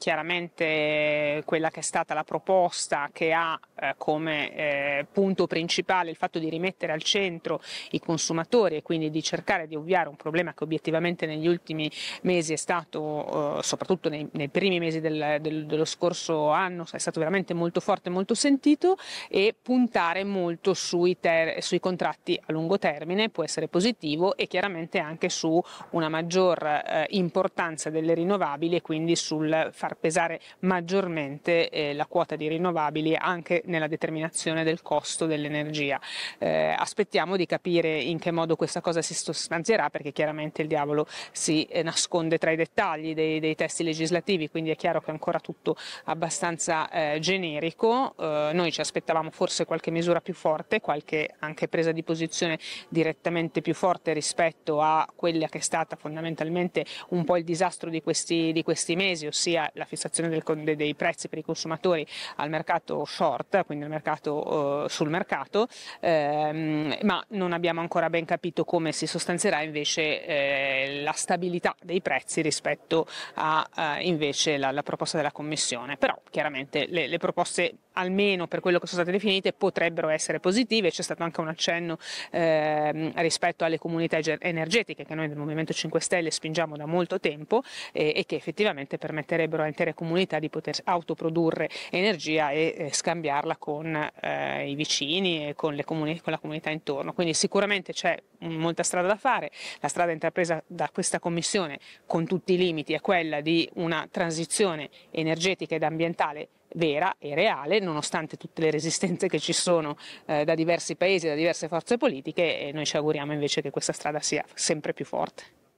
chiaramente eh, quella che è stata la proposta che ha eh, come eh, punto principale il fatto di rimettere al centro i consumatori e quindi di cercare di ovviare un problema che obiettivamente negli ultimi mesi è stato, eh, soprattutto nei, nei, primi mesi del, del, dello scorso anno, è stato veramente molto forte, e molto sentito e puntare molto sui, ter- sui contratti a lungo termine può essere positivo e chiaramente anche su una maggior eh, importanza delle rinnovabili e quindi sul far far pesare maggiormente eh, la quota di rinnovabili anche nella determinazione del costo dell'energia. Eh, aspettiamo di capire in che modo questa cosa si sostanzierà perché chiaramente il diavolo si eh, nasconde tra i dettagli dei, dei, testi legislativi, quindi è chiaro che è ancora tutto abbastanza eh, generico. Eh, noi ci aspettavamo forse qualche misura più forte, qualche anche presa di posizione direttamente più forte rispetto a quella che è stata fondamentalmente un po' il disastro di questi, di questi mesi, ossia la fissazione del, dei prezzi per i consumatori al mercato short, quindi mercato, eh, sul mercato, ehm, ma non abbiamo ancora ben capito come si sostanzierà invece eh, la stabilità dei prezzi rispetto alla eh, proposta della Commissione. Però chiaramente le, le proposte almeno per quello che sono state definite, potrebbero essere positive. C'è stato anche un accenno eh, rispetto alle comunità energetiche che noi del Movimento 5 Stelle spingiamo da molto tempo eh, e che effettivamente permetterebbero ai intere comunità di poter autoprodurre energia e eh, scambiarla con eh, i vicini e con, comuni- con la comunità intorno. Quindi sicuramente c'è mm, molta strada da fare, la strada intrapresa da questa commissione con tutti i limiti è quella di una transizione energetica ed ambientale vera e reale, nonostante tutte le resistenze che ci sono eh, da diversi paesi, da diverse forze politiche e noi ci auguriamo invece che questa strada sia sempre più forte.